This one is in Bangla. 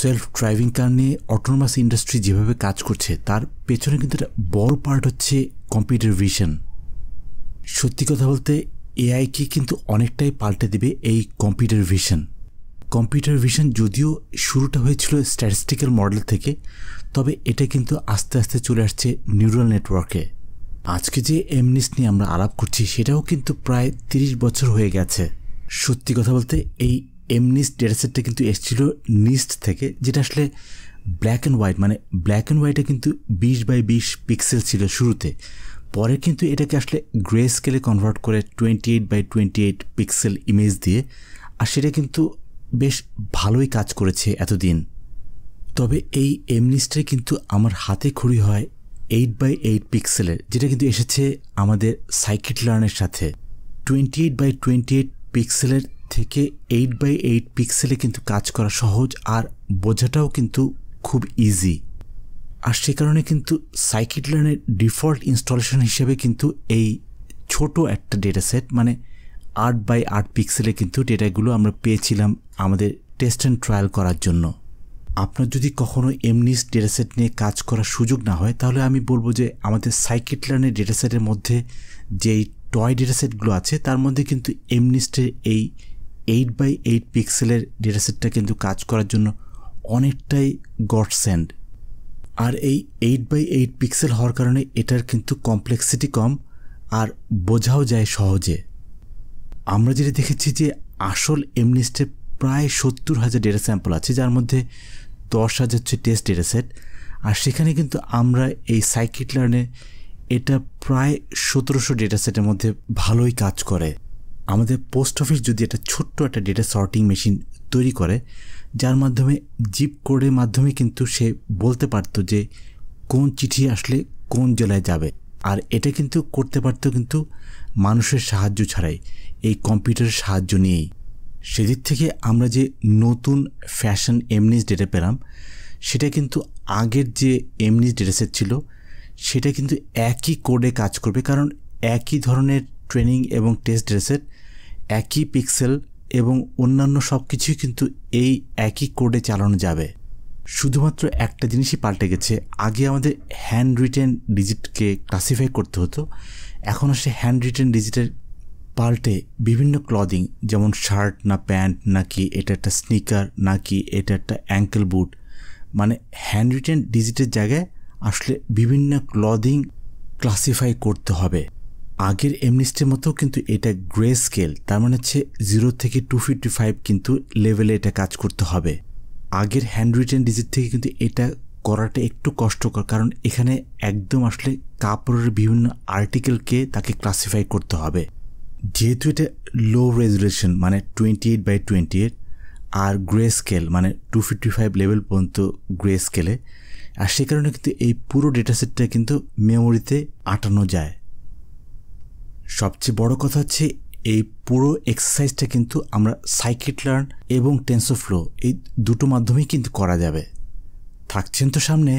সেলফ ড্রাইভিং কার নিয়ে অটোনমাস ইন্ডাস্ট্রি যেভাবে কাজ করছে তার পেছনে কিন্তু একটা বড় পার্ট হচ্ছে কম্পিউটার ভিশন সত্যি কথা বলতে এআইকে কিন্তু অনেকটাই পাল্টে দেবে এই কম্পিউটার ভিশন কম্পিউটার ভিশন যদিও শুরুটা হয়েছিল স্ট্যাটিস্টিক্যাল মডেল থেকে তবে এটা কিন্তু আস্তে আস্তে চলে আসছে নিউরাল নেটওয়ার্কে আজকে যে এমনিস নিয়ে আমরা আলাপ করছি সেটাও কিন্তু প্রায় তিরিশ বছর হয়ে গেছে সত্যি কথা বলতে এই এমনিস্ট ডেটা কিন্তু এসেছিলো নিস্ট থেকে যেটা আসলে ব্ল্যাক অ্যান্ড হোয়াইট মানে ব্ল্যাক অ্যান্ড হোয়াইটে কিন্তু বিশ বাই বিশ পিক্সেল ছিল শুরুতে পরে কিন্তু এটাকে আসলে গ্রে স্কেলে কনভার্ট করে twenty eight by twenty eight pixel image দিয়ে আর সেটা কিন্তু বেশ ভালোই কাজ করেছে এতদিন তবে এই এমনিস্টে কিন্তু আমার হাতে খড়ি হয় এইট বাই এইট পিক্সেলের যেটা কিন্তু এসেছে আমাদের সাইকিট লার্নের সাথে twenty eight by twenty eight পিক্সেলের থেকে এইট বাই এইট পিক্সেলে কিন্তু কাজ করা সহজ আর বোঝাটাও কিন্তু খুব ইজি আর সে কারণে কিন্তু সাইকিট লার্নের ডিফল্ট ইনস্টলেশন হিসেবে কিন্তু এই ছোট একটা ডেটা সেট মানে আট বাই আট পিক্সেলে কিন্তু ডেটাগুলো আমরা পেয়েছিলাম আমাদের টেস্ট অ্যান্ড ট্রায়াল করার জন্য আপনার যদি কখনও ডেটা ডেটাসেট নিয়ে কাজ করার সুযোগ না হয় তাহলে আমি বলবো যে আমাদের সাইকিট লার্নের ডেটাসেটের মধ্যে যেই টয় সেটগুলো আছে তার মধ্যে কিন্তু এমনিস্টের এই এইট বাই এইট পিক্সেলের ডেটাসেটটা কিন্তু কাজ করার জন্য অনেকটাই গড স্যান্ড আর এই এইট বাই এইট পিক্সেল হওয়ার কারণে এটার কিন্তু কমপ্লেক্সিটি কম আর বোঝাও যায় সহজে আমরা যেটা দেখেছি যে আসল এমনিস্টে প্রায় সত্তর হাজার ডেটা স্যাম্পল আছে যার মধ্যে দশ হাজার হচ্ছে টেস্ট ডেটা সেট আর সেখানে কিন্তু আমরা এই সাইকিট লার্নে এটা প্রায় সতেরোশো ডেটা সেটের মধ্যে ভালোই কাজ করে আমাদের পোস্ট অফিস যদি একটা ছোট্ট একটা ডেটা সর্টিং মেশিন তৈরি করে যার মাধ্যমে জিপ কোডের মাধ্যমে কিন্তু সে বলতে পারত যে কোন চিঠি আসলে কোন জেলায় যাবে আর এটা কিন্তু করতে পারত কিন্তু মানুষের সাহায্য ছাড়াই এই কম্পিউটারের সাহায্য নিয়েই সেদিক থেকে আমরা যে নতুন ফ্যাশন এমনিস ডেটা পেলাম সেটা কিন্তু আগের যে এমনিস ডেটা সেট ছিল সেটা কিন্তু একই কোডে কাজ করবে কারণ একই ধরনের ট্রেনিং এবং টেস্ট ডেটা সেট একই পিক্সেল এবং অন্যান্য সব কিছুই কিন্তু এই একই কোডে চালানো যাবে শুধুমাত্র একটা জিনিসই পাল্টে গেছে আগে আমাদের হ্যান্ড রিটেন ডিজিটকে ক্লাসিফাই করতে হতো এখন সে হ্যান্ড রিটেন ডিজিটের পাল্টে বিভিন্ন ক্লদিং যেমন শার্ট না প্যান্ট নাকি এটা একটা স্নিকার নাকি এটা একটা অ্যাঙ্কেল বুট মানে হ্যান্ড রিটেন ডিজিটের জায়গায় আসলে বিভিন্ন ক্লদিং ক্লাসিফাই করতে হবে আগের এমনিস্টের মতো কিন্তু এটা গ্রে স্কেল তার মানে হচ্ছে জিরো থেকে টু ফিফটি ফাইভ কিন্তু লেভেলে এটা কাজ করতে হবে আগের হ্যান্ড রিটেন ডিজিট থেকে কিন্তু এটা করাটা একটু কষ্টকর কারণ এখানে একদম আসলে কাপড়ের বিভিন্ন আর্টিকেলকে তাকে ক্লাসিফাই করতে হবে যেহেতু এটা লো রেজুলেশন মানে twenty eight by twenty eight আর গ্রে স্কেল মানে টু ফিফটি ফাইভ লেভেল পর্যন্ত গ্রে স্কেলে আর সে কারণে কিন্তু এই পুরো ডেটা সেটটা কিন্তু মেমোরিতে আটানো যায় সবচেয়ে বড় কথা হচ্ছে এই পুরো এক্সারসাইজটা কিন্তু আমরা সাইকিট লার্ন এবং টেন্সোফ্লো এই দুটো মাধ্যমেই কিন্তু করা যাবে থাকছেন তো সামনে